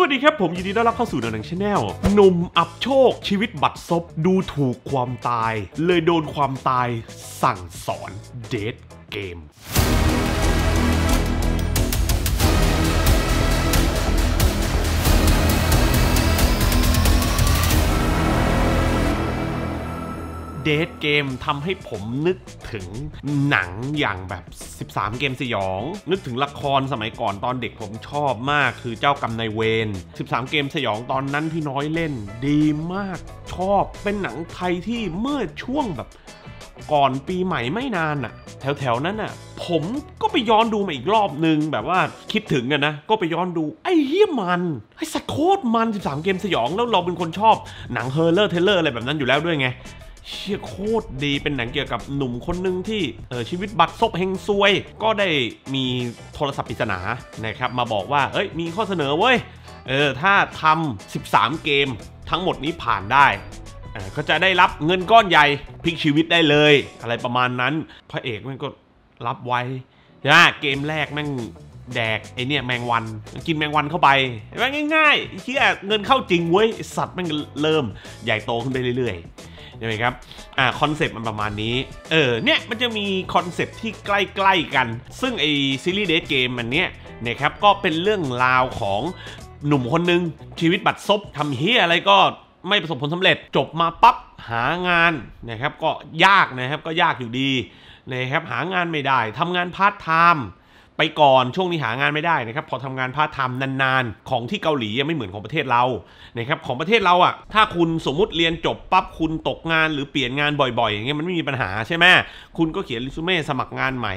วัสดีครับ ผมยินดีต้อนรับเข้าสู่หนังชาแนลหนุ่มอับโชคชีวิตบัดซบดูถูกความตาย เลยโดนความตายสั่งสอนเดทเกมเดทเกมทำให้ผมนึกถึงหนังอย่างแบบ 13 เกมสยอง นึกถึงละครสมัยก่อนตอนเด็กผมชอบมากคือเจ้ากรรมนายเวร13 เกมสยองตอนนั้นพี่น้อยเล่น ดีมากชอบเป็นหนังไทยที่เมื่อช่วงแบบก่อนปีใหม่ไม่นานอะแถว ๆ นั้นอะผมก็ไปย้อนดูมาอีกรอบนึงแบบว่าคิดถึงกันนะ ก็ไปย้อนดู ไอ้เฮี้ยมันไอ้สัตว์โคตรมัน13 เกมสยอง แล้วเราเป็นคนชอบหนังเฮอร์เรอร์เทเลอร์อะไรแบบนั้นอยู่แล้วด้วยไงเชี่ยโคตรดีเป็นหนังเกี่ยวกับหนุ่มคนหนึ่งที่เออชีวิตบัดซบเฮงซวย ก็ได้มีโทรศัพท์ปริศนานะครับมาบอกว่าเอ้ยมีข้อเสนอเว้ยเออถ้าทำ13 เกมทั้งหมดนี้ผ่านได้ ก็จะได้รับเงินก้อนใหญ่พลิกชีวิตได้เลย อะไรประมาณนั้นพระเอกมันก็รับไว้นะเกมแรกแม่งแดกไอเนี่ยแมงวันกินแมงวันเข้าไป ง่ายๆเชื่อเงินเข้าจริงเว้ยสัตว์ม่งเริ่มใหญ่โตขึ้นไปเรื่อยใช่ไหมครับ อ่าคอนเซปต์มันประมาณนี้ เออเนี่ยมันจะมีคอนเซปต์ที่ใกล้ๆกัน ซึ่งไอซีรีส์เดทเกมมันเนี้ยนะครับก็เป็นเรื่องราวของหนุ่มคนหนึ่งชีวิตบัดซบทำเฮียอะไรก็ไม่ประสบผลสำเร็จ จบมาปั๊บ หางานนะครับก็ยากนะครับก็ยากอยู่ดีนะครับหางานไม่ได้ทำงานพาร์ทไทม์ไปก่อน ช่วงนี้หางานไม่ได้นะครับพอทำงานพาร์ทไทม์นานๆ ของที่เกาหลียังไม่เหมือนของประเทศเรานะครับของประเทศเราอะ่ะถ้าคุณสมมติเรียนจบปั๊บคุณตกงานหรือเปลี่ยนงานบ่อยๆ อย่างเงี้ยมันไม่มีปัญหาใช่ไหมคุณก็เขียนรีสูเม่สมัครงานใหม่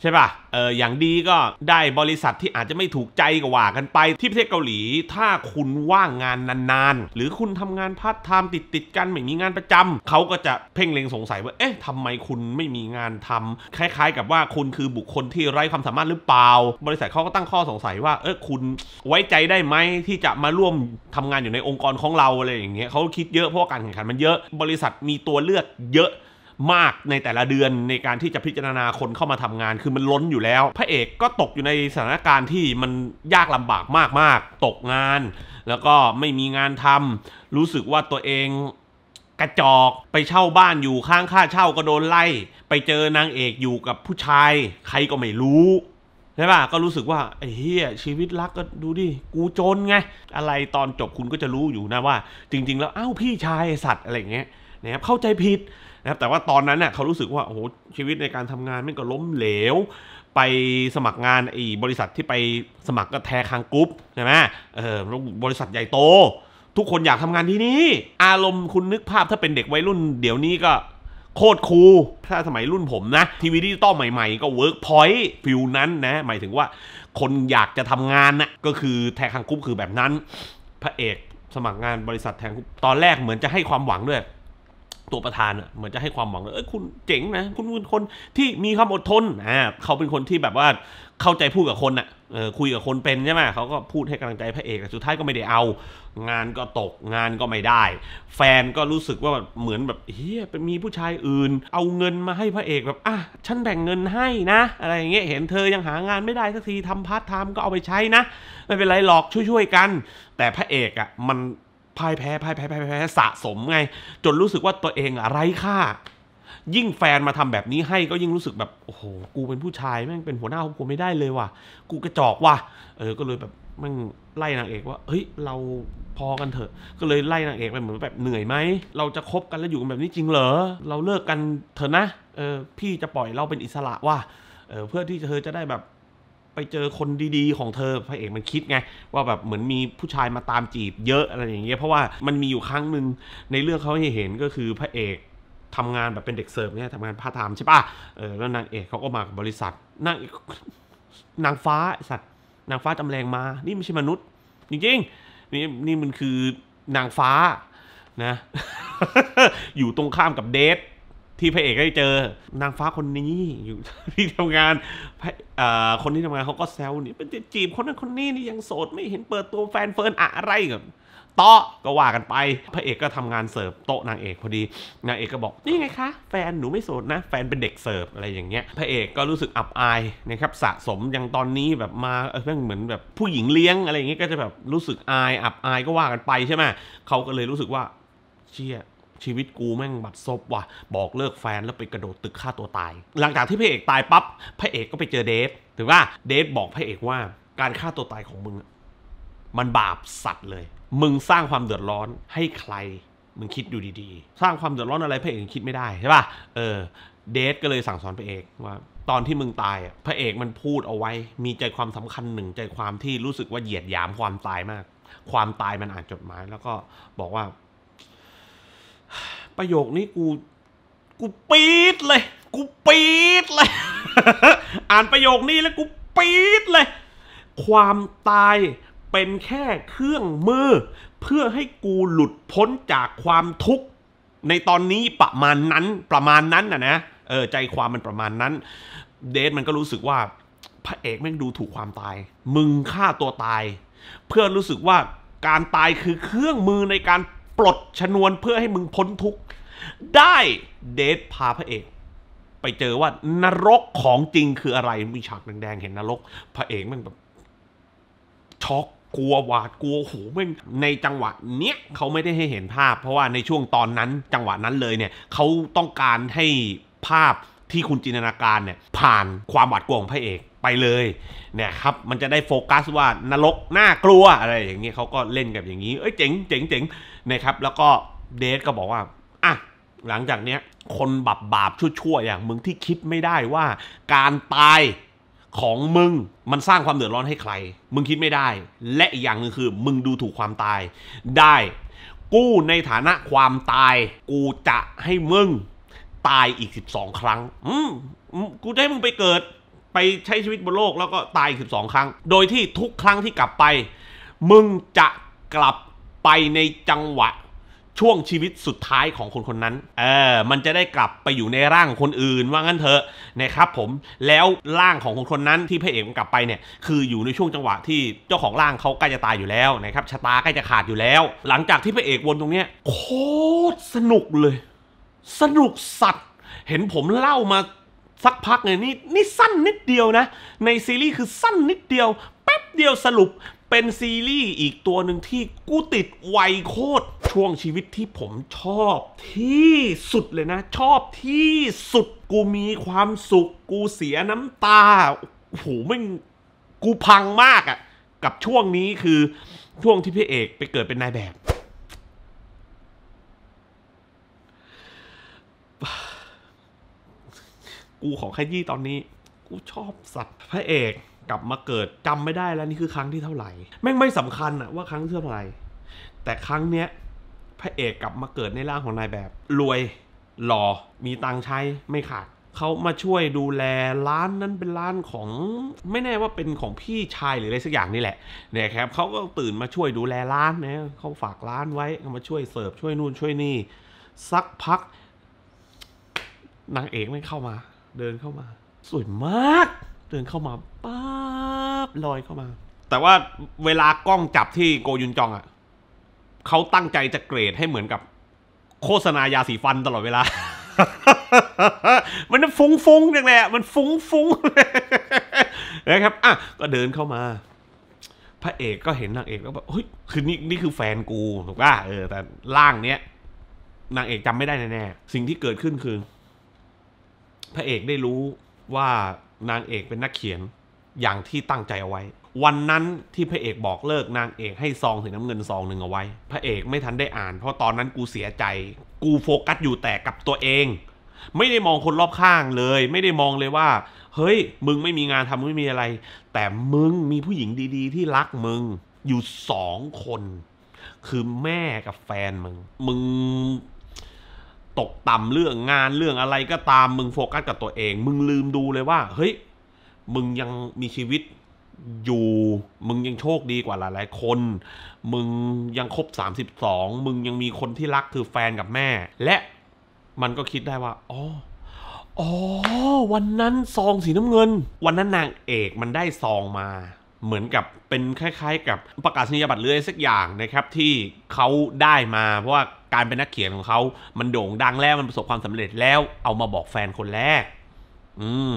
ใช่ป่ะเอออย่างดีก็ได้บริษัทที่อาจจะไม่ถูกใจกว่ากันไป ที่ประเทศเกาหลีถ้าคุณว่างงานนานๆ หรือคุณทำงานพาร์ทไทม์ติดๆ กันไม่มีงานประจำเขาก็จะเพ่งเล็งสงสัย ว่าเอ๊ะทำไมคุณไม่มีงานทำ คล้ายๆ กับว่าคุณคือบุคคลที่ไร้ความสามารถหรือเปล่า บริษัทเขาก็ตั้งข้อสงสัยว่าเออคุณไว้ใจได้ไหมที่จะมาร่วมทำงานอยู่ในองค์กรของเราอะไรอย่างเงี้ยเขาคิดเยอะเพราะการแข่งขันมันเยอะบริษัทมีตัวเลือกเยอะมากในแต่ละเดือนในการที่จะพิจารณาคนเข้ามาทำงาน คือมันล้นอยู่แล้วพระเอกก็ตกอยู่ในสถานการณ์ที่มันยากลำบากมาก ๆ ตกงาน แล้วก็ไม่มีงานทำ รู้สึกว่าตัวเองกระจอกไปเช่าบ้านอยู่ข้างค่าเช่าก็โดนไล่ ไปเจอนางเอกอยู่กับผู้ชาย ใครก็ไม่รู้ ใช่ป่ะก็รู้สึกว่าไอ้เฮียชีวิตรักก็ดูดิกูจนไง อะไรตอนจบคุณก็จะรู้อยู่นะว่า จริง ๆ แล้วอ้าวพี่ชายสัตว์อะไรอย่างเงี้ยนะครับเข้าใจผิดนะครับแต่ว่าตอนนั้นเน่ยเขารู้สึกว่าโอ้โหชีวิตในการทำงานมันก็ล้มเหลว ไปสมัครงานไอ้บริษัทที่ไปสมัครก็แทคังกรุ๊ปใช่ไหมเออบริษัทใหญ่โต ทุกคนอยากทำงานที่นี่อารมณ์คุณนึกภาพถ้าเป็นเด็กวัยรุ่นเดี๋ยวนี้ก็โคตรคูลถ้าสมัยรุ่นผมนะ ทีวีดิจิตอลใหม่ๆ ก็เวิร์กพอยต์ฟิลนั้นนะหมายถึงว่าคนอยากจะทำงานนะก็คือแทคังกรุ๊ปคือแบบนั้นพระเอกสมัครงานบริษัทแทงตอนแรกเหมือนจะให้ความหวังด้วยตัวประธานเหมือนจะให้ความหวังเลยอคุณเจ๋งนะคุณเป็นคนที่มีความอดทนอ่าเขาเป็นคนที่แบบว่าเข้าใจพูดกับคนอ่ะเออคุยกับคนเป็นใช่ไหมเขาก็พูดให้กำลังใจพระเอกแต่สุดท้ายก็ไม่ได้เอา งานก็ตกงานก็ไม่ได้ แฟนก็รู้สึกว่าเหมือนแบบเฮียเป็นมีผู้ชายอื่น เอาเงินมาให้พระเอกแบบอ่ะฉันแบ่งเงินให้นะ อะไรอย่างเงี้ยเห็นเธอยังหางานไม่ได้สักทีทำพาร์ทไทม์ก็เอาไปใช้นะไม่เป็นไรหรอกช่วยๆกัน แต่พระเอกอ่ะมันพ่ายแพ้พ่ายแพ้พ่ายแพ้สะสมไง จนรู้สึกว่าตัวเองอะไร้ค่ายิ่งแฟนมาทำแบบนี้ให้ก็ยิ่งรู้สึกแบบโอ้โหกูเป็นผู้ชายแม่งเป็นหัวหน้าครอบครัวไม่ได้เลยว่ะกูกระจอกว่ะเออ ก็เลยแบบมังไล่นางเอกว่าเฮ้ย เราพอกันเถอะก็เลยไล่นางเอกไปเหมือนแบบเหนื่อยไหมเราจะคบกันแล้วอยู่กันแบบนี้จริงเหรอเราเลิกกันเถอะนะเออพี่จะปล่อยเราเป็นอิสระว่ะเออเพื่อที่เธอจะได้แบบไปเจอคนดีๆของเธอพระเอกมันคิดไง ว่าแบบเหมือนมีผู้ชายมาตามจีบ เยอะอะไรอย่างเงี้ยเพราะว่ามันมีอยู่ครั้งหนึ่งในเรื่องเขาให้เห็นก็คือพระเอกทำงานแบบเป็นเด็กเสิร์ฟเนี่ยทำงานพาทไทม์ใช่ป่ะเออแล้วนางเอกเขาก็มากับบริษัท นางนางฟ้าสัตว์นางฟ้าจำแรงมานี่ไม่ใช่มนุษย์ จริง ๆ นี่นี่มันคือนางฟ้านะอยู่ตรงข้ามกับเดทที่พระเอกได้เจอนางฟ้าคนนี้อยู่ที่ทำงานคนที่ทำงานเขาก็แซวเนี่ยเป็นจีบคนนั้น คนนี้นี่ยังโสดไม่เห็นเปิดตัวแฟนเฟิร์นอะไรกับโต๊ะก็ว่ากันไปพระเอกก็ทำงานเสิร์ฟโต๊ะนางเอกพอดีนางเอกก็บอกนี่ไงคะ แฟนหนูไม่โสดนะ แฟนเป็นเด็กเสิร์ฟอะไรอย่างเงี้ยพระเอกก็รู้สึกอับอายนะครับสะสมอย่างตอนนี้แบบมาเออเหมือนแบบผู้หญิงเลี้ยงอะไรอย่างเงี้ยก็จะแบบรู้สึกอายอับอายก็ว่ากันไปใช่ไหมเขาก็เลยรู้สึกว่าเชี่ยชีวิตกูแม่งบัดซบว่ะบอกเลิกแฟน แล้วไปกระโดดตึกฆ่าตัวตาย หลังจากที่พระเอกตายปั๊บพระเอกก็ไปเจอเดทถือว่าเดทบอกพระเอกว่าการฆ่าตัวตายของมึงมันบาปสัตว์เลย มึงสร้างความเดือดร้อนให้ใคร มึงคิดดูดี ๆ สร้างความเดือดร้อนอะไรพระเอกคิดไม่ได้ใช่ป่ะเออ เดทก็เลยสั่งสอนพระเอกว่า ตอนที่มึงตายพระเอกมันพูดเอาไว้ มีใจความสำคัญหนึ่งใจความที่รู้สึกว่าเหยียดหยามความตายมาก ความตายมันอ่านจดหมายแล้วก็บอกว่าประโยคนี้กูกูปี๊ดเลย กูปี๊ดเลย อ่านประโยคนี้แล้วกูปี๊ดเลย ความตายเป็นแค่เครื่องมือ เพื่อให้กูหลุดพ้นจากความทุกข์ ในตอนนี้ประมาณนั้นประมาณนั้นนะนะ เออ ใจความมันประมาณนั้น เดทมันก็รู้สึกว่า พระเอกแม่งดูถูกความตาย มึงฆ่าตัวตาย เพื่อรู้สึกว่าการตายคือเครื่องมือในการปลดชนวนเพื่อให้มึงพ้นทุกข์ได้เดทพาพระเอกไปเจอว่านรกของจริงคืออะไร มีฉากแดงๆเห็นนรก พระเอกมันแบบช็อกกลัวหวาดกลัวโหแม่งในจังหวะเนี้ยเขาไม่ได้ให้เห็นภาพ เพราะว่าในช่วงตอนนั้นจังหวะนั้นเลยเนี่ย เขาต้องการให้ภาพที่คุณจินตนาการเนี่ยผ่านความหวาดกลัวของพระเอกไปเลยเนี่ยครับมันจะได้โฟกัสว่านรกน่ากลัวอะไรอย่างเงี้ยเขาก็เล่นกับอย่างนี้เอ้ยเจ๋งเจ๋งเจ๋งนะครับแล้วก็เดทก็บอกว่าอ่ะหลังจากเนี้ยคนบาปบาปชั่วๆอย่าง มึงที่คิดไม่ได้ว่า การตายของมึงมันสร้างความเดือดร้อนให้ใคร มึงคิดไม่ได้ และอีกอย่างหนึ่งคือมึงดูถูกความตายได้ กู้ในฐานะความตายกูจะให้มึงตายอีก 12 ครั้ง อืมกูได้มึงไปเกิดไปใช้ชีวิตบนโลกแล้วก็ตายอีก12 ครั้ง โดยที่ทุกครั้งที่กลับไป มึงจะกลับไปในจังหวะ ช่วงชีวิตสุดท้ายของคนคนนั้น เออ มันจะได้กลับไปอยู่ในร่างคนอื่นว่างั้นเถอะนะครับ ผม แล้วร่างของคนคนนั้นที่พระเอกมันกลับไปเนี่ย คืออยู่ในช่วงจังหวะที่เจ้าของร่างเขาใกล้จะตายอยู่แล้วนะครับ ชะตาใกล้จะขาดอยู่แล้ว หลังจากที่พระเอกวนตรงเนี้ยโคตรสนุกเลยสนุกสัตว์ เห็นผมเล่ามาสักพักเลยนี่นี่สั้นนิดเดียวนะ ในซีรีส์คือสั้นนิดเดียว แป๊บเดียวสรุปเป็นซีรีส์อีกตัวหนึ่งที่กูติดไวโคตรช่วงชีวิตที่ผมชอบ ที่สุดเลยนะชอบที่สุดกูมีความสุขกูเสียน้ำตาโอ้โหมันกูพังมากอะ่ะกับช่วงนี้คือช่วงที่พี่เอกไปเกิดเป็นนายแบบกูขอแค่ยี่ตอนนี้ กูชอบสัตว์พระเอกกลับมาเกิดจำไม่ได้แล้วนี่คือครั้งที่เท่าไหร่ แม่งไม่สำคัญอะว่าครั้งเท่าไหร่แต่ครั้งเนี้ยพระเอกกลับมาเกิดในร่างของนายแบบ รวยหล่อมีตังใช้ไม่ขาดเขามาช่วยดูแลร้านนั้นเป็นร้านของไม่แน่ว่าเป็นของพี่ชายหรืออะไรสักอย่างนี่แหละเนี่ยครับเขาก็ตื่นมาช่วยดูแลร้านนะเขาฝากร้านไว้มาช่วยเสิร์ฟช่วยนู่นช่วยนี่สักพักนางเอกไม่เข้ามา เดินเข้ามาสวยมาก เดินเข้ามาป๊าบลอยเข้ามา แต่ว่าเวลากล้องจับที่โกยุนจองอะ่ะเขาตั้งใจจะเกรดให้เหมือนกับ โฆษณายาสีฟันตลอดเวลามันฟุงฟุ้งๆอย่างแหละมันฟุ้งฟ้งนะครับอ่ะก็เดินเข้ามา พระเอกก็เห็นนางเอกแล้วแบบเฮ้ยคือนี่นี่คือแฟนกูถูกป่ะเออ แต่ร่างเนี้ยนางเอกจำไม่ได้แน่ๆสิ่งที่เกิดขึ้นคือพระเอกได้รู้ว่านางเอกเป็นนักเขียนอย่างที่ตั้งใจเอาไว้ วันนั้นที่พระเอกบอกเลิกนางเอกให้ซองถึงน้ำเงินซองหนึ่งเอาไว้ พระเอกไม่ทันได้อ่าน เพราะตอนนั้นกูเสียใจกูโฟกัสอยู่แต่กับตัวเอง ไม่ได้มองคนรอบข้างเลย ไม่ได้มองเลยว่า เฮ้ย มึงไม่มีงานทำไม่มีอะไร แต่มึงมีผู้หญิงดีๆ ที่รักมึงอยู่สองคน คือแม่กับแฟนมึง มึงตกต่ำเรื่องงานเรื่องอะไรก็ตามมึงโฟกัสกับตัวเอง มึงลืมดูเลยว่า เฮ้ย มึงยังมีชีวิตอยู่ มึงยังโชคดีกว่าหลายๆ คน มึงยังครบ 32 มึงยังมีคนที่รักคือแฟนกับแม่ และมันก็คิดได้ว่า อ๋ออ๋อวันนั้นซองสีน้ำเงิน วันนั้นนางเอกมันได้ซองมา เหมือนกับเป็นคล้าย ๆกับประกาศนียบัตรเลื่อยสักอย่างนะครับที่เขาได้มาเพราะว่าการเป็นนักเขียนของเขามันโด่งดังแล้ว มันประสบความสำเร็จแล้ว เอามาบอกแฟนคนแรก อืม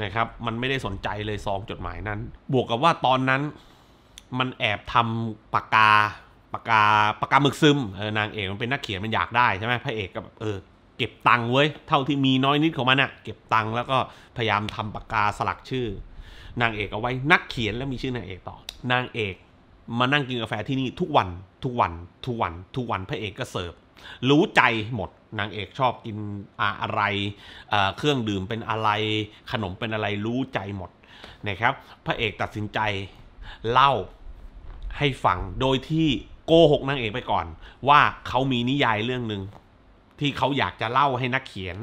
นะครับ มันไม่ได้สนใจเลยซองจดหมายนั้น บวกกับว่าตอนนั้น มันแอบทำปากกา ปากกา ปากกาหมึกซึมเออนางเอกมันเป็นนักเขียนมันอยากได้ใช่ไหมพระเอกก็แบบเออ เก็บตังค์เว้ย เท่าที่มีน้อยนิดของมันอะเก็บตังค์แล้วก็ พยายามทำปากกาสลักชื่อ นางเอกเอาไว้ นักเขียนแล้วมีชื่อนางเอกต่อ นางเอกมานั่งกินกาแฟที่นี่ทุกวัน ทุกวัน ทุกวัน ทุกวัน พระเอกก็เสิร์ฟ รู้ใจหมดนางเอกชอบกินอะไรเเครื่องดื่มเป็นอะไร ขนมเป็นอะไรรู้ใจหมดนะครับ พระเอกตัดสินใจเล่าให้ฟัง โดยที่โกหกนางเอกไปก่อน ว่าเขามีนิยายเรื่องหนึ่งที่เขาอยากจะเล่าให้นักเขียน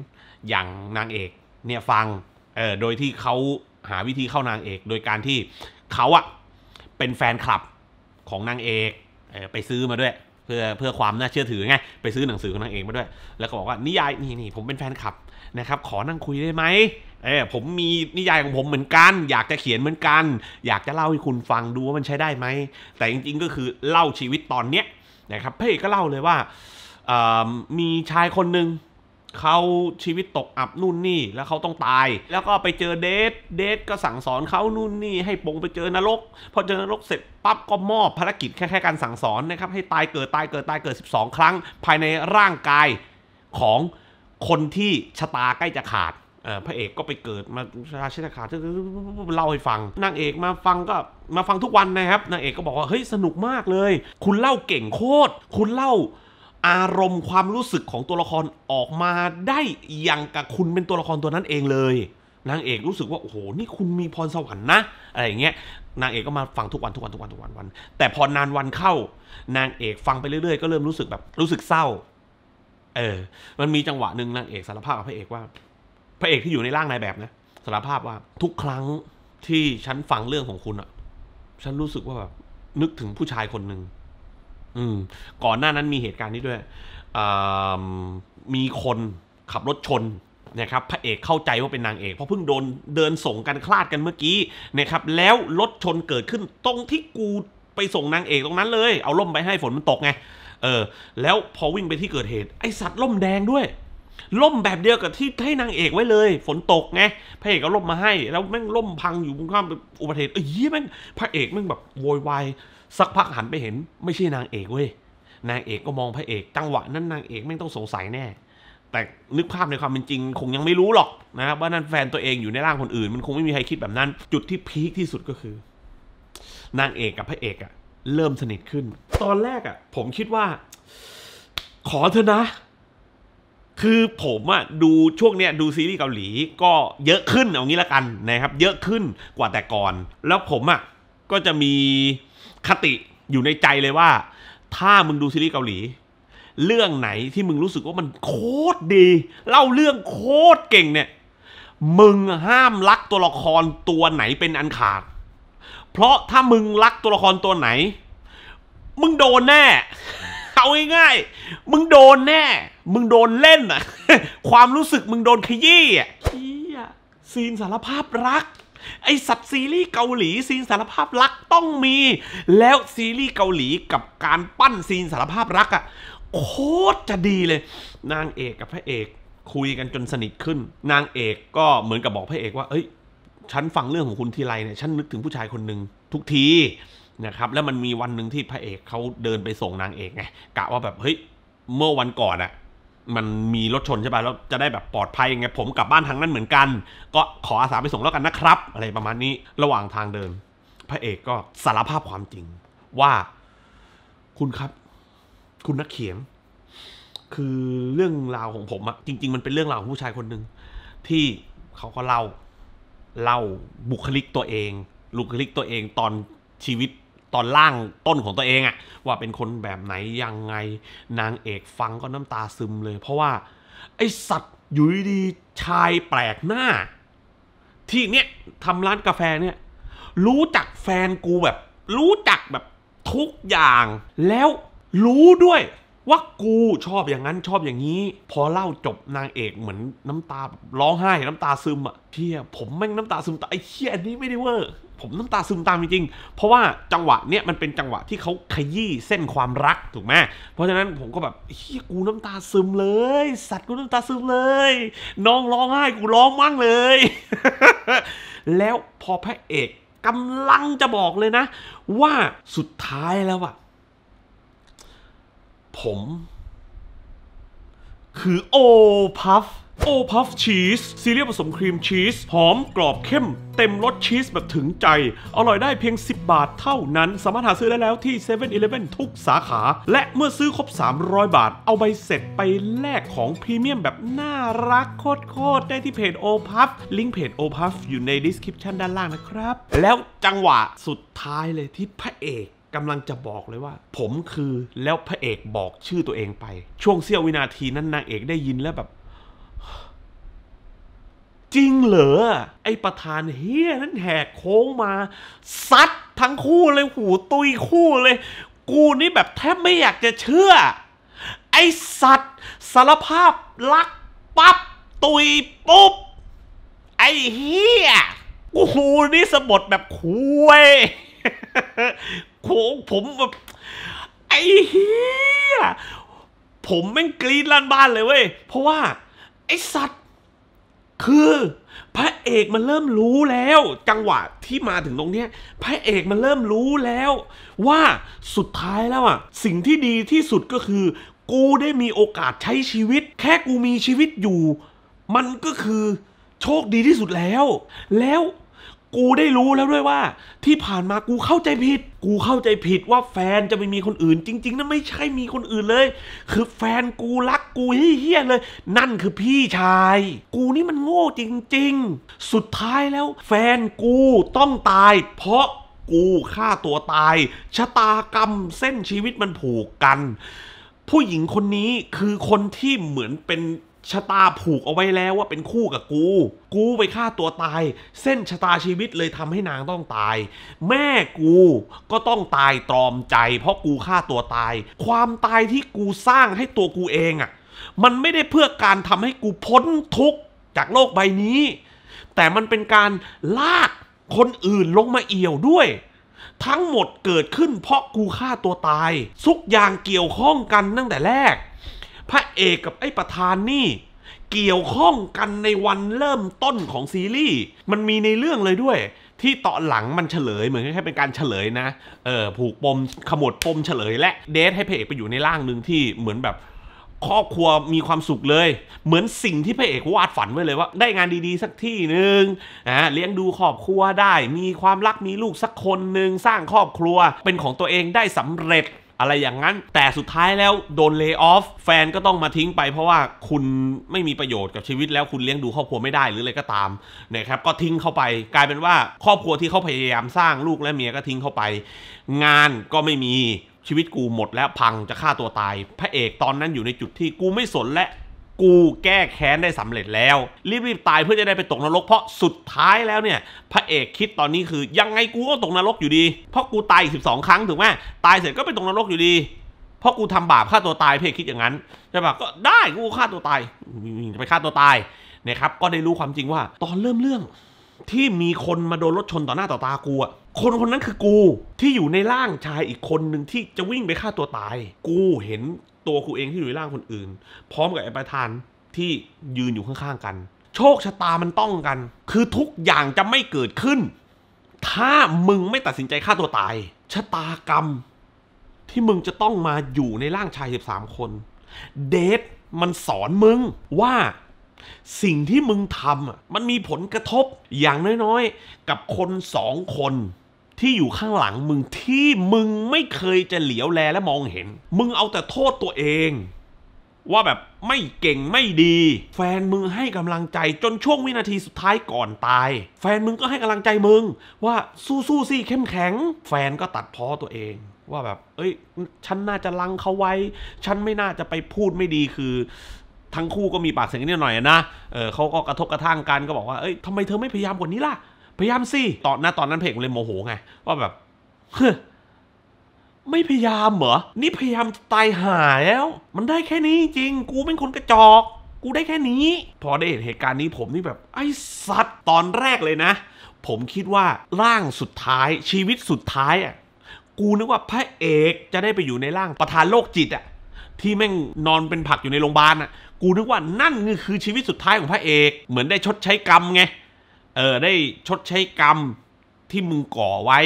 อย่างนางเอกเนี่ยฟังเออโดยที่เขาหาวิธีเข้านางเอกโดยการที่เขาอะเป็นแฟนคลับของนางเอกไปซื้อมาด้วย เพื่อเพื่อความน่าเชื่อถือไงไปซื้อหนังสือของนางเอกมาด้วย แล้วก็บอกว่านิยายนี่นี่ผมเป็นแฟนคลับนะครับ ขอนั่งคุยได้ไหมเออผมมีนิยายของผมเหมือนกัน อยากจะเขียนเหมือนกัน อยากจะเล่าให้คุณฟังดูว่ามันใช้ได้ไหมแต่จริง ๆก็คือเล่าชีวิตตอนเนี้ยนะครับเพ่ก็เล่าเลยว่ามีชายคนหนึ่งเขาชีวิตตกอับนู่นนี่แล้วเขาต้องตาย แล้วก็ไปเจอเดทเดทก็สั่งสอนเขานู่นนี่ให้ปงไปเจอนรก พอเจอนรกเสร็จปั๊บก็มอบภารกิจแค่แค่การสั่งสอนนะครับให้ตายเกิดตายเกิดตายเกิด 12 ครั้งภายในร่างกายของคนที่ชะตาใกล้จะขาด พระเอกก็ไปเกิดมาชาชิตขาเล่าให้ฟังนางเอกมาฟังก็มาฟังทุกวันนะครับนางเอกก็บอกว่าเฮ้ยสนุกมากเลย คุณเล่าเก่งโคตรคุณเล่าอารมณ์ความรู้สึกของตัวละครออกมาได้อย่างกับคุณเป็นตัวละครตัวนั้นเองเลย นางเอกรู้สึกว่าโอ้โห นี่คุณมีพรสวรรค์นะอะไรอย่างเงี้ย นางเอกก็มาฟังทุกวันทุกวันทุกวันทุกวันวัน แต่พอนานวันเข้า นางเอก ฟังไปเรื่อยๆก็เริ่มรู้สึกแบบ รู้สึกเศร้า เออ มันมีจังหวะหนึ่งนางเอกสารภาพกับพระเอกว่าพระเอกที่อยู่ในร่างนายแบบนะสารภาพว่า ทุกครั้งที่ฉันฟังเรื่องของคุณอะฉันรู้สึกว่าแบบนึกถึงผู้ชายคนหนึ่งอืมก่อนหน้านั้นมีเหตุการณ์นี้ด้วย มีคนขับรถชนนะครับพระเอกเข้าใจว่าเป็นนางเอก เพราะเพิ่งโดนเดินส่งกันคลาดกันเมื่อกี้นะครับแล้วรถชนเกิดขึ้น ตรงที่กูไปส่งนางเอกตรงนั้นเลย เอาล่มไปให้ฝนมันตกไงเออแล้วพอวิ่งไปที่เกิดเหตุไอสัตว์ ล่มแดงด้วยล่มแบบเดียวกับที่ให้นางเอกไว้เลย ฝนตกไงพระเอกก็ล่มมาให้ แล้วแม่งล่มพังอยู่บนข้ามอุบัติเหตุเอ้ยแม่งพระเอกแม่งแบบโวยวายสักพักหันไปเห็น ไม่ใช่นางเอกเว้ยนางเอกก็มองพระเอกจังหวะนั้นนางเอกแม่งต้องสงสัยแน่ แต่นึกภาพในความเป็นจริง คงยังไม่รู้หรอก นะครับว่านั่นแฟนตัวเองอยู่ในร่างคนอื่นมันคงไม่มีใครคิดแบบนั้น จุดที่พีคที่สุดก็คือ นางเอกกับพระเอกอะเริ่มสนิทขึ้น ตอนแรกอะผมคิดว่า ขอเธอนะคือผมอะดูช่วงเนี้ยดูซีรีส์เกาหลีก็เยอะขึ้นเอางี้ละกันนะครับ เยอะขึ้นกว่าแต่ก่อน แล้วผมอะก็จะมีคติอยู่ในใจเลยว่า ถ้ามึงดูซีรีส์เกาหลี เรื่องไหนที่มึงรู้สึกว่ามันโคตรดี เล่าเรื่องโคตรเก่งเนี่ย มึงห้ามรักตัวละครตัวไหนเป็นอันขาด เพราะถ้ามึงรักตัวละครตัวไหน มึงโดนแน่เอาง่ายๆมึงโดนแน่ มึงโดนเล่นอะความรู้สึกมึงโดนขยี้อะขี้อะซีนสารภาพรัก ไอสัตว์ซีรีส์เกาหลีซีนสารภาพรักต้องมี แล้วซีรีส์เกาหลีกับการปั้นซีนสารภาพรักอะโคตรจะดีเลย นางเอกกับพระเอกคุยกันจนสนิทขึ้น นางเอกก็เหมือนกับบอกพระเอกว่า เอ้ย ฉันฟังเรื่องของคุณทีไรเนี่ย ฉันนึกถึงผู้ชายคนหนึ่งทุกทีนะครับ แล้วมันมีวันหนึ่งที่พระเอกเขาเดินไปส่งนางเอกไงกะว่าแบบเฮ้ยเมื่อวันก่อนอะมันมีรถชนใช่ป่ะแล้วจะได้แบบปลอดภัยไงผมกลับบ้านทางนั้นเหมือนกัน ก็ขออาสาไปส่งแล้วกันนะครับ อะไรประมาณนี้ระหว่างทางเดินพระเอกก็สารภาพความจริงว่าคุณครับ คุณนักเขียนคือเรื่องราวของผมอะจริง ๆ มันเป็นเรื่องราวของผู้ชายคนหนึ่งที่เขาก็เล่าเล่าบุคลิกตัวเองลุคลิกตัวเองตอนชีวิตตอนล่างต้นของตัวเองอะว่าเป็นคนแบบไหนยังไง นางเอกฟังก็น้ำตาซึมเลย เพราะว่า ไอสัตว์อยู่ดีชายแปลกหน้า ที่เนี้ยทำร้านกาแฟเนี่ย รู้จักแฟนกูแบบ รู้จักแบบทุกอย่างแล้วรู้ด้วยว่ากูชอบอย่างนั้นชอบอย่างนี้ พอเล่าจบนางเอกเหมือนน้ำตาร้องไห้น้ำตาซึมอะเที่ยผมแม่งน้ำตาซึมตาไอ้เที่ยอันนี้ไม่ได้เวอร์ ผมน้ำตาซึมตามจริงๆ เพราะว่าจังหวะเนี้ยมันเป็นจังหวะที่เขาขยี้เส้นความรักถูกไหมเพราะฉะนั้นผมก็แบบเฮียกูน้ำตาซึมเลย สัตว์กูน้ำตาซึมเลย น้องร้องไห้กูร้องมั่งเลย แล้วพอพระเอกกำลังจะบอกเลยนะ ว่าสุดท้ายแล้วอะผม คือโอพัฟ โอพัฟชีสซีเรียลผสมครีมชีส หอมกรอบเข้มเต็มรสชีสแบบถึงใจ อร่อยได้เพียง 10 บาทเท่านั้น สามารถหาซื้อได้แล้วที่7 e เ e ่ e อทุกสาขา และเมื่อซื้อครบ 300 บาท เอาใบเสร็จไปแลกของพรีเมียมแบบน่ารัก โคตรๆได้ที่เพจโอพัฟลิงก์เพจโอพัฟอยู่ในดีสคริปชันด้านล่างนะครับ แล้วจังหวะสุดท้ายเลยที่พระเอกกำลังจะบอกเลยว่า ผมคือแล้วพระเอกบอกชื่อตัวเองไป ช่วงเสี้ยววินาทีนั้นนางเอกได้ยินแล้วแบบ จริงเหรอไอประธานเฮียนั้นแหกโค้งมาซัดทั้งคู่เลยหูตุยคู่เลย กูนี่แบบแทบไม่อยากจะเชื่อ ไอสัตว์สารภาพลัก ปั๊บตุย ปุ๊บ ไอเฮียกูนี่สะบดแบบคุ้ยโขงผมแบบไอ้เฮียผมแม่งกรี๊ดลั่นบ้านเลยเว้ยเพราะว่าไอ้สัตว์คือ พระเอกมันเริ่มรู้แล้ว จังหวะที่มาถึงตรงเนี้ย พระเอกมันเริ่มรู้แล้ว ว่าสุดท้ายแล้วอ่ะสิ่งที่ดีที่สุดก็คือ กูได้มีโอกาสใช้ชีวิต แค่กูมีชีวิตอยู่ มันก็คือโชคดีที่สุดแล้วแล้วกูได้รู้แล้วด้วยว่าที่ผ่านมากูเข้าใจผิด กูเข้าใจผิดว่าแฟนจะไม่มีคนอื่นจริงๆนั่นไม่ใช่มีคนอื่นเลย คือแฟนกูรักกูเฮี้ยเลย นั่นคือพี่ชาย กูนี่มันโง่จริง ๆ สุดท้ายแล้ว แฟนกูต้องตาย เพราะกูฆ่าตัวตายชะตากรรมเส้นชีวิตมันผูกกัน ผู้หญิงคนนี้คือคนที่เหมือนเป็นชะตาผูกเอาไว้แล้วว่าเป็นคู่กับกู กูไปฆ่าตัวตาย เส้นชะตาชีวิตเลยทำให้นางต้องตาย แม่กูก็ต้องตายตรอมใจ เพราะกูฆ่าตัวตาย ความตายที่กูสร้างให้ตัวกูเองอะ่ะ มันไม่ได้เพื่อการทำให้กูพ้นทุกข์ จากโลกใบนี้ แต่มันเป็นการลากคนอื่นลงมาเอี่ยวด้วย ทั้งหมดเกิดขึ้น เพราะกูฆ่าตัวตาย ทุกอย่างเกี่ยวข้องกันตั้งแต่แรกพระเอกกับไอ้ประธานนี่ เกี่ยวข้องกันในวันเริ่มต้นของซีรีส์มันมีในเรื่องเลยด้วย ที่ต่อหลังมันเฉลยเหมือนแค่เป็นการเฉลยนะเออผูกปมขมวดปมเฉลย และ เดทให้พระเอกไปอยู่ในร่างหนึ่งที่เหมือนแบบครอบครัวมีความสุขเลย เหมือนสิ่งที่พระเอกวาดฝันไว้เลยว่า ได้งานดี ๆสักที่หนึ่งอ่าเลี้ยงดูครอบครัวได้ มีความรักมีลูกสักคนหนึ่งสร้างครอบครัวเป็นของตัวเองได้สำเร็จอะไรอย่างนั้น แต่สุดท้ายแล้วโดนเลิกออฟ แฟนก็ต้องมาทิ้งไปเพราะว่าคุณไม่มีประโยชน์กับชีวิตแล้วคุณเลี้ยงดูครอบครัวไม่ได้หรืออะไรก็ตามนะครับก็ทิ้งเข้าไป กลายเป็นว่า ครอบครัวที่เขาพยายามสร้างลูกและเมียก็ทิ้งเข้าไป งานก็ไม่มีชีวิตกูหมดแล้ว พังจะฆ่าตัวตาย พระเอกตอนนั้นอยู่ในจุดที่กูไม่สนและกูแก้แค้นได้สำเร็จแล้ว รีบๆตายเพื่อจะได้ไปตกนรกเพราะสุดท้ายแล้วเนี่ย พระเอกคิดตอนนี้คือยังไงกูก็ตกนรกอยู่ดี เพราะกูตายอีกสิบสองครั้งถูกไหมตายเสร็จก็ไปตกนรกอยู่ดี เพราะกูทำบาปฆ่าตัวตายเพกคิดอย่างนั้นใช่ปะก็ได้กูฆ่าตัวตายไปฆ่าตัวตายนะครับ ก็ได้รู้ความจริงว่า ตอนเริ่มเรื่องที่มีคนมาโดนรถชนต่อหน้าต่อตากูอะคนคนนั้นคือกูที่อยู่ในร่างชายอีกคนหนึ่งที่จะวิ่งไปฆ่าตัวตาย กูเห็นตัวครูเองที่อยู่ในร่างคนอื่น พร้อมกับไอ้ประธานที่ยืนอยู่ข้างๆ กัน โชคชะตามันต้องกัน คือทุกอย่างจะไม่เกิดขึ้น ถ้ามึงไม่ตัดสินใจฆ่าตัวตาย ชะตากรรม ที่มึงจะต้องมาอยู่ในร่างชาย13 คน เดทมันสอนมึงว่า สิ่งที่มึงทำมันมีผลกระทบอย่างน้อยๆกับคนสองคนที่อยู่ข้างหลังมึงที่มึงไม่เคยจะเหลียวแลและมองเห็น มึงเอาแต่โทษตัวเอง ว่าแบบไม่เก่งไม่ดี แฟนมึงให้กำลังใจจนช่วงวินาทีสุดท้ายก่อนตาย แฟนมึงก็ให้กำลังใจมึง ว่าสู้ๆสิ เข้มแข็ง แฟนก็ตัดพ้อตัวเอง ว่าแบบ เอ้ยฉันน่าจะลังเขาไว้ ฉันไม่น่าจะไปพูดไม่ดีคือทั้งคู่ก็มีปากเสียงนิดหน่อยนะเออเขาก็กระทบกระทั่งกันก็บอกว่าเอ้ยทำไมเธอไม่พยายามกว่านี้ล่ะพยายามสิ ตอนนั้นตอนนั้นเพลงเลยโมโหไง ว่าแบบไม่พยายามเหรอ นี่พยายามตายหาแล้ว มันได้แค่นี้จริง กูเป็นคนกระจอก กูได้แค่นี้ พอได้เห็นเหตุการณ์นี้ ผมนี่แบบ ไอ้สัตว์ตอนแรกเลยนะ ผมคิดว่า ร่างสุดท้ายชีวิตสุดท้ายอ่ะกูนึกว่าพระเอก จะได้ไปอยู่ในร่างประธานโลกจิตอ่ะที่แม่งนอนเป็นผักอยู่ในโรงพยาบาลอ่ะ กูนึกว่านั่นคือชีวิตสุดท้ายของพระเอก เหมือนได้ชดใช้กรรมไงเออได้ชดใช้กรรมที่มึงก่อไว้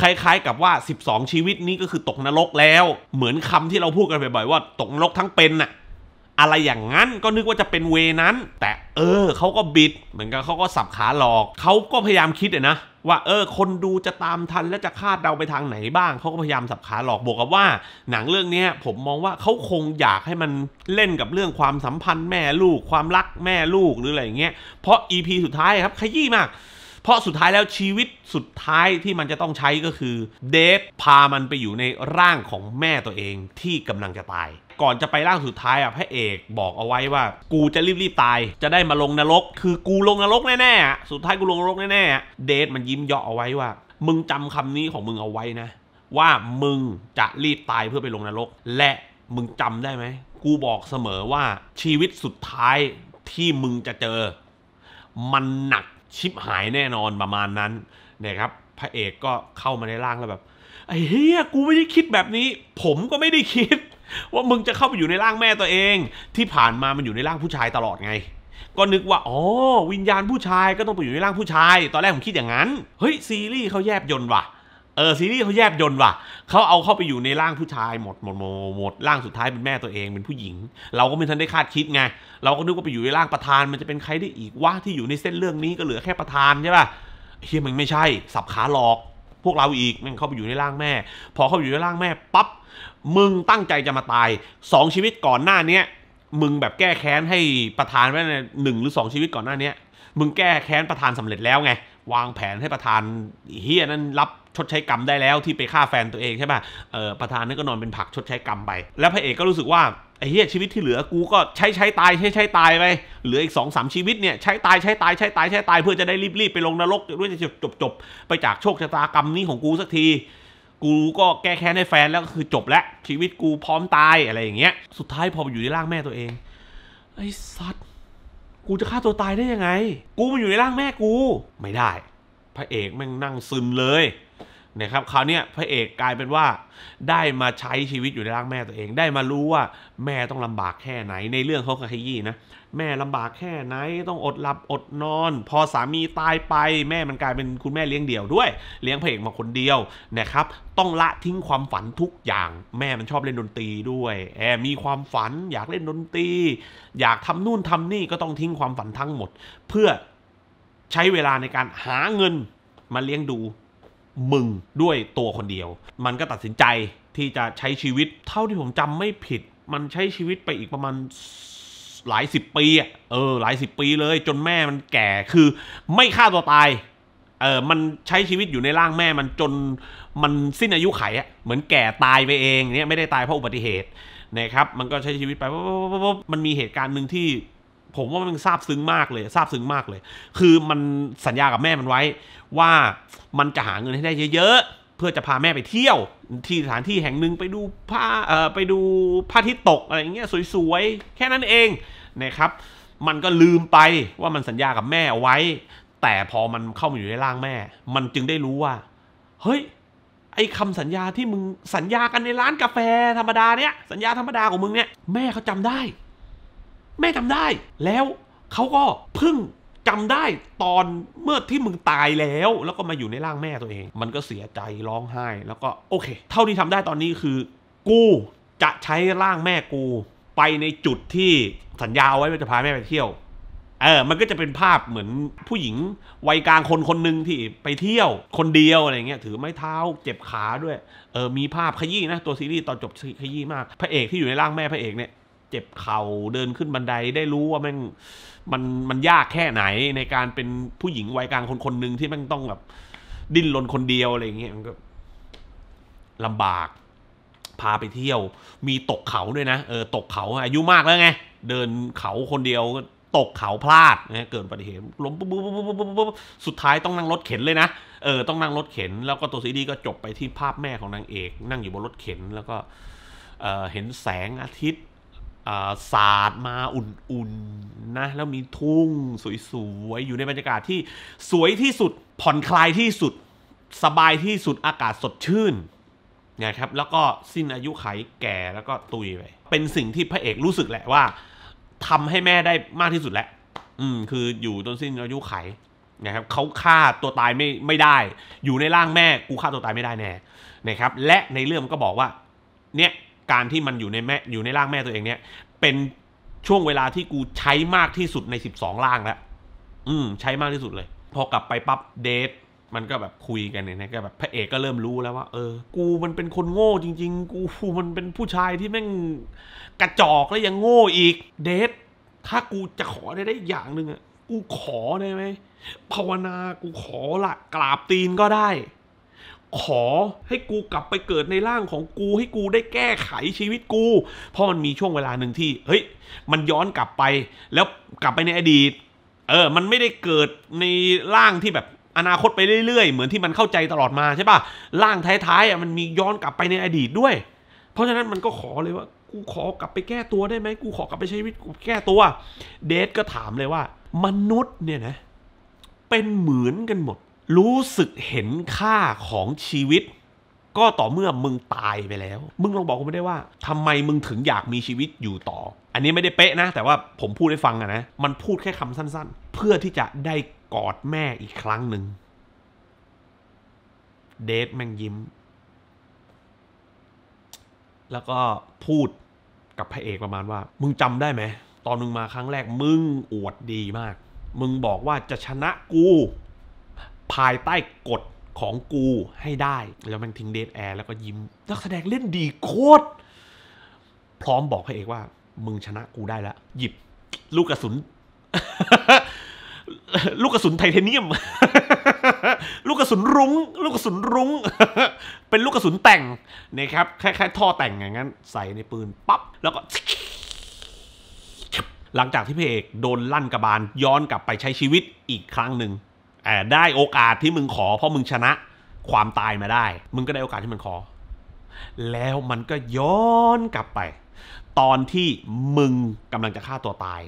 คล้ายๆกับว่า 12 ชีวิตนี้ก็คือตกนรกแล้ว เหมือนคำที่เราพูดกันบ่อยๆ ว่าตกนรกทั้งเป็นน่ะอะไรอย่างนั้นก็นึกว่าจะเป็นเวนั้น แต่เออเขาก็บิดเหมือนกันเขาก็สับขาหลอก เขาก็พยายามคิดอะนะว่าเออคนดูจะตามทันและจะคาดเดาไปทางไหนบ้าง เขาก็พยายามสับขาหลอกบอกกับว่า หนังเรื่องนี้ผมมองว่าเขาคงอยากให้มันเล่นกับเรื่องความสัมพันธ์ แม่ลูก ความรักแม่ลูกหรืออะไรอย่างเงี้ยเพราะ EP สุดท้ายครับขยี้มาก เพราะสุดท้ายแล้วชีวิตสุดท้ายที่มันจะต้องใช้ก็คือเดฟพามันไปอยู่ในร่างของแม่ตัวเองที่กำลังจะตายก่อนจะไปร่างสุดท้ายอ่ะพระเอกบอกเอาไว้ว่า กูจะรีบๆตาย จะได้มาลงนรก คือกูลงนรกแน่ๆสุดท้ายกูลงนรกแน่ๆเดทมันยิ้มเยาะเอาไว้ว่า มึงจำคำนี้ของมึงเอาไว้นะ ว่ามึงจะรีบตายเพื่อไปลงนรก และมึงจำได้ไหมกูบอกเสมอว่าชีวิตสุดท้ายที่มึงจะเจอ มันหนักชิบหายแน่นอนประมาณนั้นนะครับพระเอกก็เข้ามาในร่างแล้วแบบไอ้เฮียกูไม่ได้คิดแบบนี้ ผมก็ไม่ได้คิดว่ามึงจะเข้าไปอยู่ในร่างแม่ตัวเอง ที่ผ่านมามันอยู่ในร่างผู้ชายตลอดไง ก็นึกว่าอ๋อวิญญาณผู้ชายก็ต้องไปอยู่ในร่างผู้ชาย ตอนแรกผมคิดอย่างนั้น เฮ้ยซีรีส์เขาแยบยนต์ว่ะเออซีรีส์เขาแยบยนต์ว่ะเขาเอาเข้าไปอยู่ในร่างผู้ชายหมดหมดหมดหมดร่างสุดท้ายเป็นแม่ตัวเองเป็นผู้หญิง เราก็ไม่ทันได้คาดคิดไงเราก็นึกว่าไปอยู่ในร่างประธาน มันจะเป็นใครได้อีกวะที่อยู่ในเส้นเรื่องนี้ก็เหลือแค่ประธานใช่ป่ะเฮียมันไม่ใช่สับขาหลอก พวกเราอีกมันเข้าไปอยู่ในร่างแม่ พอเข้าไปอยู่ในร่างแม่ปั๊บมึงตั้งใจจะมาตายสองชีวิตก่อนหน้าเนี้ยมึงแบบแก้แค้น ให้ประธานไว้ในหนึ่งหรือสองชีวิตก่อนหน้าเนี้ยมึงแก้แค้น ประธานสำเร็จแล้วไง วางแผนให้ประธานเฮียนั้นรับชดใช้กรรมได้แล้วที่ไปฆ่าแฟนตัวเองใช่ป่ะเออประธานนั่นก็นอนเป็นผักชดใช้กรรมไป แล้วพระเอกก็รู้สึกว่าไอ้เฮียชีวิตที่เหลือกูก็ใช้ใช้ตายใช้ใช้ตายไปเหลืออีกสองสามชีวิตเนี่ยใช้ตายใช้ตายใช้ตายใช้ตายเพื่อจะได้รีบๆไปลงนรกด้วยจะจบจบไปจากโชคชะตากรรมนี้ของกูสักทีกูก็แก้แค้นให้แฟน แล้วก็คือจบแล้ว ชีวิตกูพร้อมตายอะไรอย่างเงี้ยสุดท้ายพออยู่ในร่างแม่ตัวเอง ไอ้สัตว์ กูจะฆ่าตัวตายได้ยังไง กูมันอยู่ในร่างแม่กู ไม่ได้ พระเอกแม่งนั่งซึมเลยนะครับคราวนี้พระเอกกลายเป็นว่าได้มาใช้ชีวิตอยู่ในร่างแม่ตัวเองได้มารู้ว่าแม่ต้องลำบากแค่ไหนในเรื่องเขาขยี้นะแม่ลำบากแค่ไหนต้องอดหลับอดนอน พอสามีตายไปแม่มันกลายเป็นคุณแม่เลี้ยงเดี่ยวด้วย เลี้ยงพระเอกมาคนเดียวนะครับต้องละทิ้งความฝันทุกอย่างแม่มันชอบเล่นดนตรีด้วยแอบมีความฝันอยากเล่นดนตรีอยากทำนู่นทำนี่ก็ต้องทิ้งความฝันทั้งหมด เพื่อใช้เวลาในการหาเงินมาเลี้ยงดูมึงด้วยตัวคนเดียว มันก็ตัดสินใจที่จะใช้ชีวิตเท่าที่ผมจำไม่ผิด มันใช้ชีวิตไปอีกประมาณหลายสิบปีอ่ะเออหลายสิบปีเลย จนแม่มันแก่คือไม่ฆ่าตัวตายเออมันใช้ชีวิตอยู่ในร่างแม่มันจนมันสิ้นอายุไขอ่ะเหมือนแก่ตายไปเองเนี่ยไม่ได้ตายเพราะอุบัติเหตุนะครับมันก็ใช้ชีวิตไปมันมีเหตุการณ์หนึ่งที่ผมว่ามันซาบซึ้งมากเลยซาบซึ้งมากเลย คือมันสัญญากับแม่มันไว้ ว่ามันจะหาเงินให้ได้เยอะๆ เพื่อจะพาแม่ไปเที่ยว ที่สถานที่แห่งหนึ่งไปดูผ้าเอ่อไปดูผ้าที่ตกอะไรเงี้ยสวยๆ แค่นั้นเองนะครับ มันก็ลืมไปว่ามันสัญญากับแม่ไว้ แต่พอมันเข้ามาอยู่ในร่างแม่ มันจึงได้รู้ว่าเฮ้ยไอ้คำสัญญาที่มึงสัญญากันในร้านกาแฟธรรมดาเนี่ยสัญญาธรรมดาของมึงเนี่ยแม่เขาจำได้แม่จำได้แล้วเขาก็เพิ่งจำได้ตอนเมื่อที่มึงตายแล้วแล้วก็มาอยู่ในร่างแม่ตัวเอง มันก็เสียใจร้องไห้ แล้วก็โอเค เท่าที่ทำได้ตอนนี้คือ กูจะใช้ร่างแม่กูไปในจุดที่สัญญาไว้ว่าจะพาแม่ไปเที่ยว เออ มันก็จะเป็นภาพเหมือนผู้หญิงวัยกลางคนคนหนึ่งที่ไปเที่ยว คนเดียวอะไรเงี้ยถือไม้เท้า เจ็บขาด้วย เออมีภาพขยี้นะตัวซีรีส์ตอนจบขยี้มาก พระเอกที่อยู่ในร่างแม่พระเอกเนี่ยเจ็บเขา่าเดินขึ้นบันไดได้รู้ว่าแม่งมันมันยากแค่ไหนในการเป็นผู้หญิงวัยกลางคนคนหนึ่งที่แม่งต้องแบบดิ้นรนคนเดียวอะไรอย่างเงี้ยมันก็ลำบาก พาไปเที่ยว มีตกเขาด้วยนะเออตกเขาอายุมากแล้วไง เดินเขาคนเดียวตกเขาพลาดนะเกิดอุบัติเหตุล้มปุ๊บปุ๊บปุ๊บปุ๊บปุ๊บสุดท้ายต้องนั่งรถเข็นเลยนะเออต้องนั่งรถเข็นแล้วก็ตัวซีดีก็จบไปที่ภาพแม่ของนางเอก นั่งอยู่บนรถเข็น แล้วก็เห็นแสงอาทิตย์ศาสตร์มาอุ่นๆนะ แล้วมีทุ่งสวยๆ อยู่ในบรรยากาศที่สวยที่สุดผ่อนคลายที่สุดสบายที่สุดอากาศสดชื่นนะครับแล้วก็สิ้นอายุไขแก่แล้วก็ตุยไปเป็นสิ่งที่พระเอกรู้สึกแหละว่า ทำให้แม่ได้มากที่สุดแหละอืมคืออยู่จนสิ้นอายุไขนะครับเขาฆ่าตัวตายไม่ไม่ได้ อยู่ในร่างแม่กูฆ่าตัวตายไม่ได้แน่นะครับ และในเรื่องก็บอกว่า เนี่ยการที่มันอยู่ในแม่ อยู่ในร่างแม่ตัวเองเนี่ย เป็นช่วงเวลาที่กูใช้มากที่สุดในสสิบองร่างแล้วอืม ใช้มากที่สุดเลย พอกลับไปปั๊บเดทมันก็แบบคุยกันเนี่ยก็แบบพระเอกก็เริ่มรู้แล้วว่าเออ กูมันเป็นคนโง่จริง ๆ กูมันเป็นผู้ชายที่แม่งกระจอกแล้วยังโง่อีกเดทถ้ากูจะขอได้ได้อย่างหนึ่งอะกูขอได้ไหมภาวนากูขอละกราบตีนก็ได้ขอให้กูกลับไปเกิดในร่างของกูให้กูได้แก้ไขชีวิตกู เพราะมันมีช่วงเวลาหนึ่งที่เฮ้ยมันย้อนกลับไป แล้วกลับไปในอดีตเออ มันไม่ได้เกิดในร่างที่แบบอนาคตไปเรื่อยๆเหมือนที่มันเข้าใจตลอดมาใช่ป่ะร่างท้ายๆอ่ะมันมีย้อนกลับไปในอดีตด้วย เพราะฉะนั้นมันก็ขอเลยว่า กูขอกลับไปแก้ตัวได้ไหมกูขอกลับไปใช้ชีวิตกูแก้ตัว เดทก็ถามเลยว่า มนุษย์เนี่ยนะ เป็นเหมือนกันหมดรู้สึกเห็นค่าของชีวิต ก็ต่อเมื่อมึงตายไปแล้ว มึงลองบอกกูไม่ได้ว่า ทำไมมึงถึงอยากมีชีวิตอยู่ต่อ อันนี้ไม่ได้เป๊ะนะ แต่ว่าผมพูดให้ฟังอะนะ มันพูดแค่คำสั้น ๆ เพื่อที่จะได้กอดแม่อีกครั้งหนึ่งเดทแม่งยิ้ม แล้วก็พูดกับพระเอกประมาณว่า มึงจำได้ไหม ตอนมึงมาครั้งแรก มึงอวดดีมาก มึงบอกว่าจะชนะกูภายใต้กฎของกูให้ได้ แล้วมันทิ้งเดทแอร์แล้วก็ยิ้มนักแสดงเล่นดีโคตรพร้อมบอกพระเอกว่า มึงชนะกูได้แล้ว หยิบลูกกระสุน ลูกกระสุนไทเทเนียม ลูกกระสุนรุง้งลูกกระสุนรุง้งเป็นลูกกระสุนแต่งนะครับคล้ายๆท่อแต่งอย่างนั้น ใส่ในปืนปั๊บแล้วก็หลังจากที่พระเอก โดนลั่นกระบาล ย้อนกลับไปใช้ชีวิตอีกครั้งหนึ่งได้โอกาสที่มึงขอเพราะมึงชนะ ความตายมาได้ มึงก็ได้โอกาสที่มึงขอ แล้วมันก็ย้อนกลับไป ตอนที่มึงกำลังจะฆ่าตัวตาย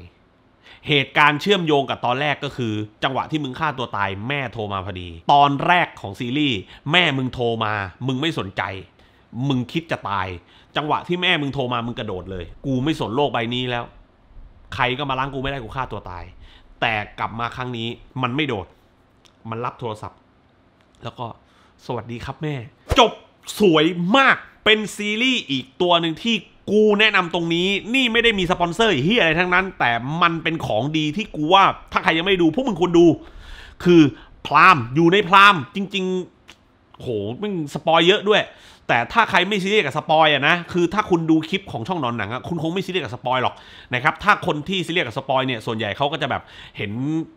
เหตุการณ์เชื่อมโยงกับตอนแรกก็คือ จังหวะที่มึงฆ่าตัวตาย แม่โทรมาพอดี ตอนแรกของซีรีส์แม่มึงโทรมา มึงไม่สนใจ มึงคิดจะตาย จังหวะที่แม่มึงโทรมามึงกระโดดเลย กูไม่สนโลกใบนี้แล้ว ใครก็มาล้างกูไม่ได้กูฆ่าตัวตาย แต่กลับมาครั้งนี้มันไม่โดดมันรับโทรศัพท์ แล้วก็สวัสดีครับแม่ จบสวยมากเป็นซีรีส์อีกตัวหนึ่งที่กูแนะนำตรงนี้ นี่ไม่ได้มีสปอนเซอร์เฮียอะไรทั้งนั้น แต่มันเป็นของดีที่กูว่า ถ้าใครยังไม่ดูพวกมึงควรดู คือพราม อยู่ในพราม จริงๆ โหมึงสปอยเยอะด้วยแต่ถ้าใครไม่ซีเรียสกับสปอยอะนะคือ ถ้าคุณดูคลิปของช่องนอนหนังอะคุณคงไม่ซีเรียสกับสปอยหรอกนะครับถ้าคนที่ซีเรียสกับสปอยเนี่ยส่วนใหญ่เขาก็จะแบบเห็น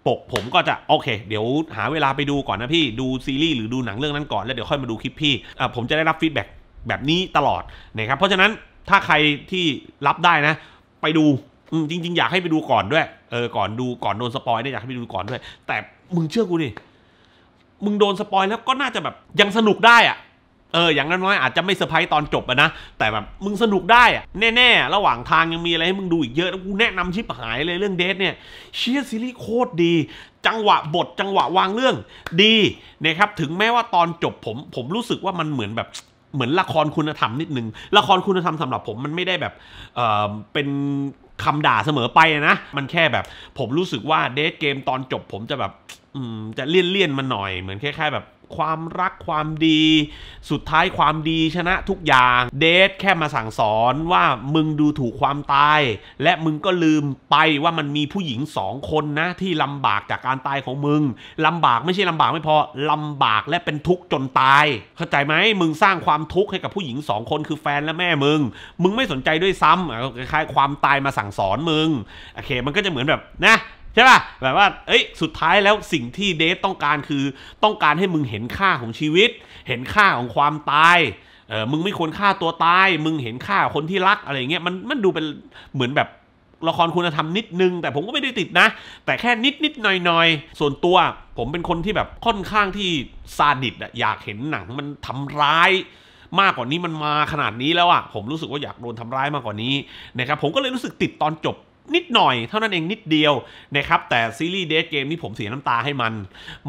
ปกผมก็จะโอเค เดี๋ยวหาเวลาไปดูก่อนนะพี่ดูซีรีส์หรือดูหนังเรื่องนั้นก่อน แล้วเดี๋ยวค่อยมาดูคลิปพี่อ่าผมจะได้รับฟีดแบ็กแบบนี้ตลอดนะครับเพราะฉะนั้นถ้าใครที่รับได้นะ ไปดูจริง ๆ อยากให้ไปดูก่อนด้วยเออก่อนดูก่อนโดนสปอยเนี่ยอยากให้ไปดูก่อนด้วยแต่มึงเชื่อกูดิมึงโดนสปอย แล้วก็น่าจะแบบยังสนุกได้อะเอออย่างน้อยๆอาจจะไม่เซอร์ไพรส์ตอนจบอะนะ แต่แบบมึงสนุกได้อะแน่ ๆ ระหว่างทางยังมีอะไรให้มึงดูอีกเยอะกูแนะนำชิปหายเลยเรื่องเดทเนี่ยเชียร์ซีรีส์โคตรดี จังหวะบทจังหวะวางเรื่องดีนะครับถึงแม้ว่าตอนจบผม ผมรู้สึกว่ามันเหมือนแบบเหมือนละครคุณธรรมนิดนึง ละครคุณธรรมสำหรับผมมันไม่ได้แบบเออเป็นคำด่าเสมอไปนะ มันแค่แบบผมรู้สึกว่าเดทเกมตอนจบผมจะแบบจะเลี่ยนเลี่ยนมันหน่อย เหมือนแค่แค่แบบความรักความดี สุดท้ายความดีชนะทุกอย่างเดทแค่มาสั่งสอนว่ามึงดูถูกความตาย และมึงก็ลืมไปว่ามันมีผู้หญิงสองคนนะที่ลำบากจากการตายของมึงลำบากไม่ใช่ลำบาก ไม่พอ ลำบากและเป็นทุกข์จนตาย เข้าใจไหมมึงสร้างความทุกข์ให้กับผู้หญิงสองคนคือแฟนและแม่มึงมึงไม่สนใจด้วยซ้ำคล้ายๆความตายมาสั่งสอนมึงโอเค มันก็จะเหมือนแบบนะช่ป่ะแบบว่าเอ้ยสุดท้ายแล้วสิ่งที่เดทต้องการคือต้องการให้มึงเห็นค่าของชีวิต เห็นค่าของความตายเออมึงไม่ควรฆ่าตัวตาย มึงเห็นค่าคนที่รักอะไรเงี้ยมันมันดูเป็นเหมือนแบบละครคุณธรรมนิดนึง แต่ผมก็ไม่ได้ติดนะ แต่แค่นิดนิดหน่อยหน่อยส่วนตัวผมเป็นคนที่แบบค่อนข้างที่ซาดิสอะอยากเห็นหนังมันทำร้าย มากกว่านี้มันมาขนาดนี้แล้วอะผมรู้สึกว่าอยากโดนทำร้ายมากกว่านี้นะครับผมก็เลยรู้สึกติดตอนจบนิดหน่อยเท่านั้นเองนิดเดียวนะครับแต่ซีรีส์เดทเกมนี่ผมเสียน้ำตาให้มัน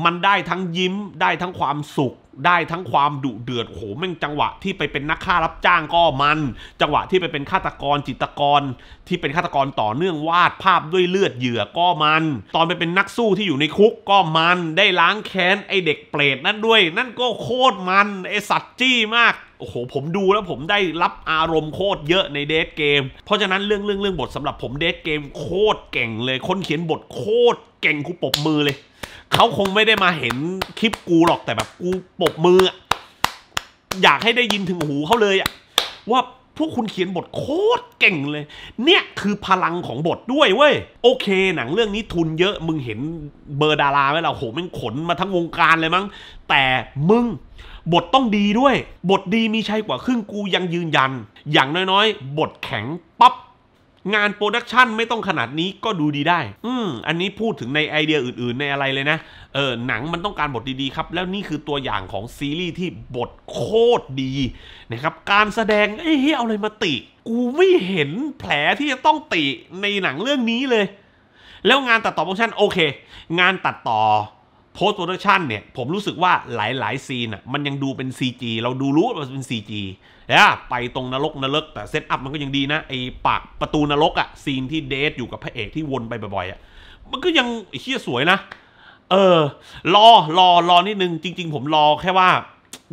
มันได้ทั้งยิ้มได้ทั้งความสุขได้ทั้งความดุเดือดโหแม่งจังหวะที่ไปเป็นนักฆ่ารับจ้างก็มัน จังหวะที่ไปเป็นฆาตกรจิตกร ที่เป็นฆาตกรต่อเนื่องวาดภาพด้วยเลือดเหยื่อก็มัน ตอนไปเป็นนักสู้ที่อยู่ในคุกก็มัน ได้ล้างแค้นไอเด็กเปรตนั่นด้วย นั่นก็โคตรมันไอสัตว์จี้มากโอ้โหผมดูแล้วผมได้รับอารมณ์โคตรเยอะในเดทเกม เพราะฉะนั้นเรื่องเรื่องเรื่องบทสำหรับผมเดทเกมโคตรเก่งเลยคนเขียนบทโคตรเก่งคุปปมือเลยเขาคงไม่ได้มาเห็นคลิปกูหรอกแต่แบบกูปบมือ อยากให้ได้ยินถึงหูเขาเลยอะว่าพวกคุณเขียนบทโคตรเก่งเลย เนี่ยคือพลังของบทด้วยเว้ย โอเค หนังเรื่องนี้ทุนเยอะมึงเห็นเบอร์ดาราไหมเราโหแม่งขนมาทั้งวงการเลยมั้ง แต่มึง บทต้องดีด้วย บทดีมีชัยกว่าครึ่งกูยังยืนยันอย่างน้อยๆ บทแข็งปั๊บงานโปรดักชันไม่ต้องขนาดนี้ก็ดูดีได้ อืมอันนี้พูดถึงในไอเดียอื่นๆในอะไรเลยนะ เออหนังมันต้องการบทดีๆ ครับ แล้วนี่คือตัวอย่างของซีรีส์ที่บทโคตรดีนะครับ การแสดงเอ้ยเอาอะไรมาติ กูไม่เห็นแผลที่จะต้องติในหนังเรื่องนี้เลย แล้วงานตัดต่อโปรดักชันโอเค งานตัดต่อโพสต์โปรดักชันเนี่ย ผมรู้สึกว่าหลายๆซีนอ่ะมันยังดูเป็น CG เราดูรู้ว่ามันเป็น CG นะไปตรงนรกนรกแต่เซตอัพมันก็ยังดีนะไอปากประตูนรกอะซีนที่เดทอยู่กับพระเอกที่วนไปบ่อยๆอะมันก็ยังเฮียสวยนะ เออรอรอรอนิดนึง จริง ๆ ผมรอแค่ว่า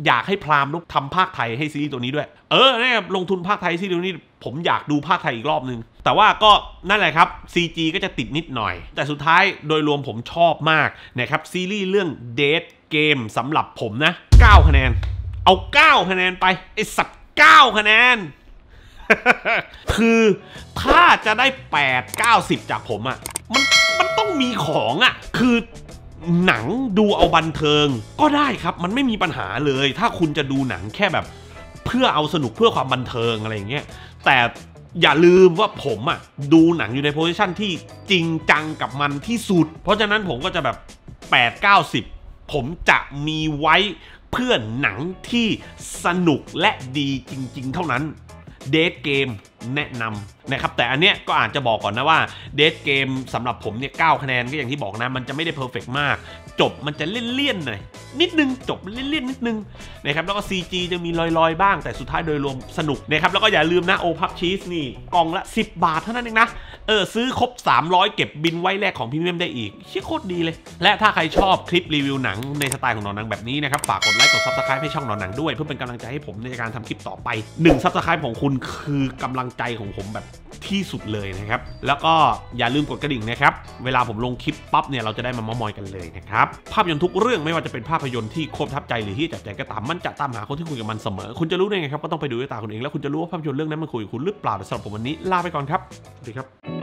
อยากให้พรามลุกทำภาคไทยให้ซีรีส์ตัวนี้ด้วย เออเนี่ยลงทุนภาคไทยซีรีส์ตัวนี้ ผมอยากดูภาคไทยอีกรอบนึง แต่ว่าก็นั่นแหละครับ CG ก็จะติดนิดหน่อย แต่สุดท้ายโดยรวมผมชอบมากนะครับซีรีส์เรื่องเดทเกมสำหรับผมนะ9 คะแนนเอา 9 คะแนนไปไอสัตว9คะแนนคือถ้าจะได้ 8 90 จากผมอะ่ะมันมันต้องมีของอะ่ะคือหนังดูเอาบันเทิงก็ได้ครับมันไม่มีปัญหาเลย ถ้าคุณจะดูหนังแค่แบบ เพื่อเอาสนุกเพื่อความบันเทิงอะไรอย่างเงี้ยแต่อย่าลืมว่าผมอะ่ะดูหนังอยู่ในโพสิชันที่จริงจังกับมันที่สุด เพราะฉะนั้นผมก็จะแบบ 8 90 ผมจะมีไว้เพื่อนหนังที่สนุกและดีจริงๆ เท่านั้นเดทเกมแนะนำนะครับแต่อันเนี้ยก็อาจจะบอกก่อนนะว่าเดทเกมสำหรับผมเนี่ยเคะแนนก็อย่างที่บอกนะ มันจะไม่ได้เพอร์เฟกมาก จบมันจะเลี่ยนๆ หน่อย นิดนึงจบเลี่ยนๆ นิดนึงนะครับแล้วก็ CG จะมีลอยๆบ้างแต่สุดท้ายโดยรวมสนุกนะครับแล้วก็อย่าลืมนะโอพับชีสนี่กล่องละ 10 บาทเท่านั้นเองนะเออซื้อครบ 300 เก็บบินไว้แลกของพี่เมีมได้อีกชี่โคตรดีเลย และถ้าใครชอบคลิปรีวิวหนังในสไตล์ของหนอนหนังแบบนี้นะครับฝากกดไลค์กดซับสไครป์ให้ช่องหนอนหนังด้วยเพื่อเป็นกำลังใจให้ผมในการทำคลิปต่อไป1ซับสไครป์ของคุณคือกํลังงใจของผมแบบที่สุดเลยนะครับ แล้วก็อย่าลืมกดกระดิ่งนะครับ เวลาผมลงคลิปปั๊บเนี่ยเราจะได้มามอมอยกันเลยนะครับภาพยนตร์ทุกเรื่องไม่ว่าจะเป็นภาพยนตร์ที่โคตรทับใจหรือที่จับใจก็ตามมันจะตามหาคนที่คุยกับมันเสมอ คุณจะรู้ได้ไงครับก็ต้องไปดูด้วยตาคุณเองแล้วคุณจะรู้ว่าภาพยนตร์เรื่องนั้นมันคุยกับคุณหรือเปล่าสำหรับผมวันนี้ลาไปก่อนครับสวัสดีครับ